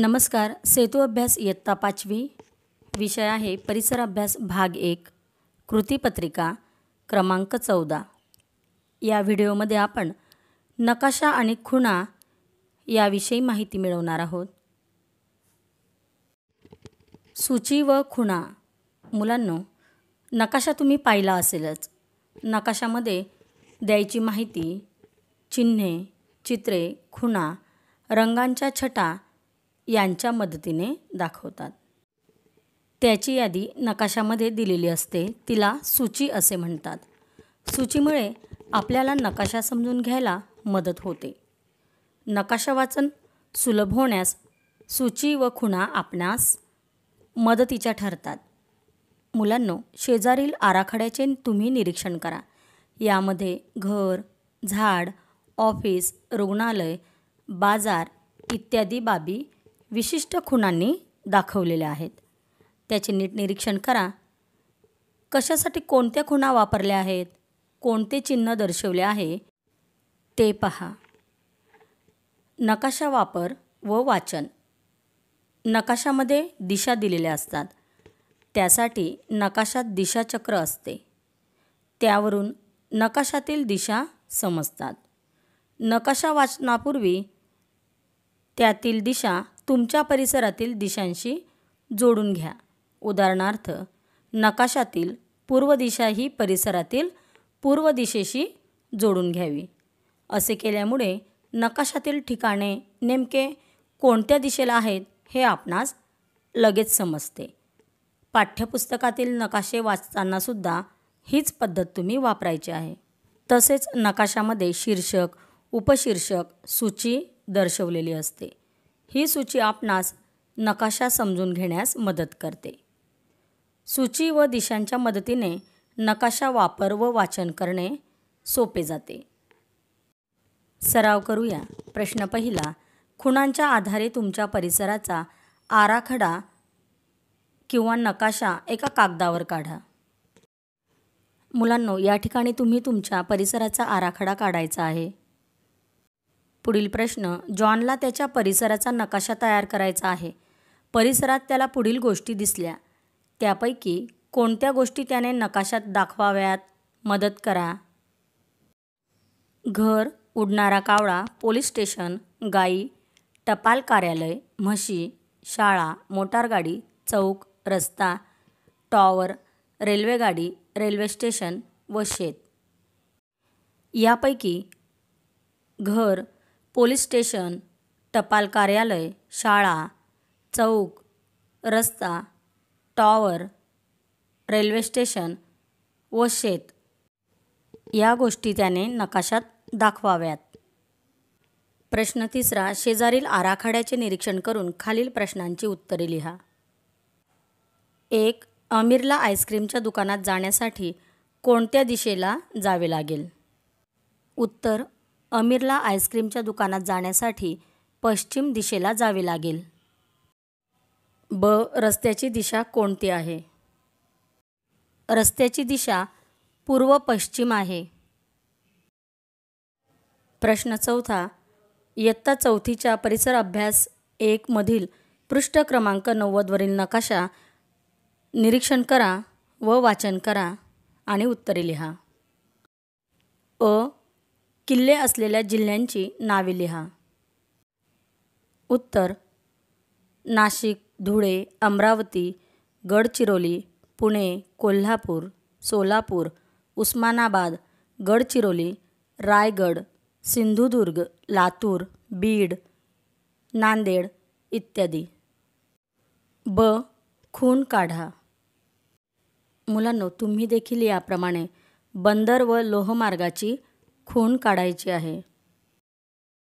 नमस्कार सेतू अभ्यास इयत्ता पाचवी विषय आहे परिसर अभ्यास भाग एक कृतीपत्रिका क्रमांक चौदा या व्हिडिओमध्ये आपण नकाशा आणि खुणा याविषयी माहिती मिळवणार आहोत सूची व खुणा मुलांनो नकाशा तुम्ही पाहिला असेलच नकाशामध्ये द्यायची माहिती चिन्हे चित्रे खुणा रंगांच्या छटा यांच्या मदतीने दाखवतात त्याची यादी नकाशामध्ये दिलेली असते तिला सूची असे म्हणतात सूचीमुळे आपल्याला नकाशा समजून घ्यायला मदत होते नकाशा वाचन सुलभ होण्यास सूची व खुणा आपणास मदतीच्या ठरतात मुलांनो शेजारील आराखड्याचे तुम्ही निरीक्षण करा यामध्ये घर झाड ऑफिस रुग्णालय बाजार इत्यादी बाबी विशिष्ट खुणांनी दाखवलेले आहेत त्याचे नीट निरीक्षण करा कशासाठी कोणत्या खुणा वापरल्या आहेत कोणते चिन्ह दर्शवले आहे ते पहा नकाशा वापर व वाचन नकाशामध्ये दिशा दिलेल्या असतात त्यासाठी नकाशात दिशाचक्र असते त्यावरून नकाशातील दिशा समजतात नकाशा वाचनापूर्वी त्यातील दिशा तुमच्या परिसरातील दिशांशी जोडून घ्या उदाहरणार्थ नकाशातील पूर्व दिशा ही परिसरातील पूर्व दिशेशी जोडून घ्यावी असे केल्यामुळे नकाशातील ठिकाणे नेमके कोणत्या दिशेला आहेत हे आपणास लगेच समजते पाठ्यपुस्तकातील नकाशे वाचतानासुद्धा हीच पद्धत तुम्ही वापरायची आहे तसेच नकाशामध्ये शीर्षक उपशीर्षक सूची दर्शवलेली असते ही सूची आपणास नकाशा समजून घेण्यास मदत करते सूची व दिशांच्या मदतीने नकाशा वापर व वाचन करणे सोपे जाते सराव करूया प्रश्न पहिला खुणांच्या आधारे तुमच्या परिसराचा आराखडा किंवा नकाशा एका कागदावर काढा मुलांनो या ठिकाणी तुम्ही तुमच्या परिसराचा आराखडा काढायचा आहे पुढील प्रश्न जॉनला त्याच्या परिसराचा नकाशा तयार करायचा आहे परिसरात त्याला पुढील गोष्टी दिसल्या त्यापैकी कोणत्या गोष्टी त्याने नकाशात दाखवाव्यात मदत करा घर उडणारा कावळा पोलीस स्टेशन गाई टपाल कार्यालय म्हशी शाळा मोटारगाडी चौक रस्ता टॉवर रेल्वेगाडी रेल्वे स्टेशन व शेत यापैकी घर पोलीस स्टेशन टपाल कार्यालय शाळा चौक रस्ता टॉवर रेल्वे स्टेशन व शेत या गोष्टी त्याने नकाशात दाखवाव्यात प्रश्न तिसरा शेजारील आराखड्याचे निरीक्षण करून खालील प्रश्नांची उत्तरे लिहा एक अमीरला आईस्क्रीमच्या दुकानात जाण्यासाठी कोणत्या दिशेला जावे लागेल उत्तर अमीरला आईस्क्रीमच्या दुकानात जाण्यासाठी पश्चिम दिशेला जावे लागेल ब रस्त्याची दिशा कोणती आहे रस्त्याची दिशा पूर्व पश्चिम आहे प्रश्न चौथा इयत्ता चौथीच्या परिसर अभ्यास एकमधील पृष्ठ क्रमांक नव्वदवरील नकाशा निरीक्षण करा व वाचन करा आणि उत्तरे लिहा अ किल्ले असलेल्या जिल्ह्यांची नावे लिहा उत्तर नाशिक धुळे अमरावती गडचिरोली पुणे कोल्हापूर सोलापूर उस्मानाबाद गडचिरोली रायगड सिंधुदुर्ग लातूर बीड नांदेड इत्यादी ब खून काढा मुलांनो तुम्ही देखील याप्रमाणे बंदर व लोहमार्गाची खून काढायची आहे